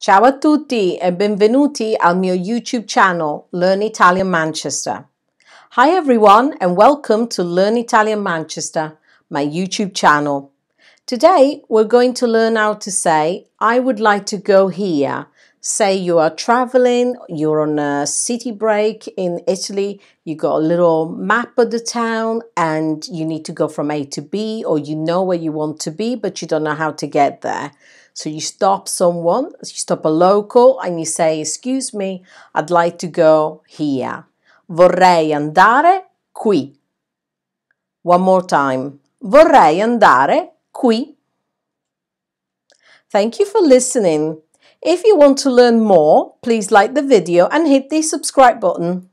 Ciao a tutti e benvenuti al mio YouTube channel Learn Italian Manchester. Hi everyone and welcome to Learn Italian Manchester, my YouTube channel. Today we're going to learn how to say I would like to go here say you are traveling, you're on a city break in Italy, you got a little map of the town and you need to go from A to B, or you know where you want to be, but you don't know how to get there. So you stop someone, you stop a local, and you say, Excuse me, I'd like to go here. Vorrei andare qui. One more time. Vorrei andare qui. Thank you for listening. If you want to learn more, please like the video and hit the subscribe button.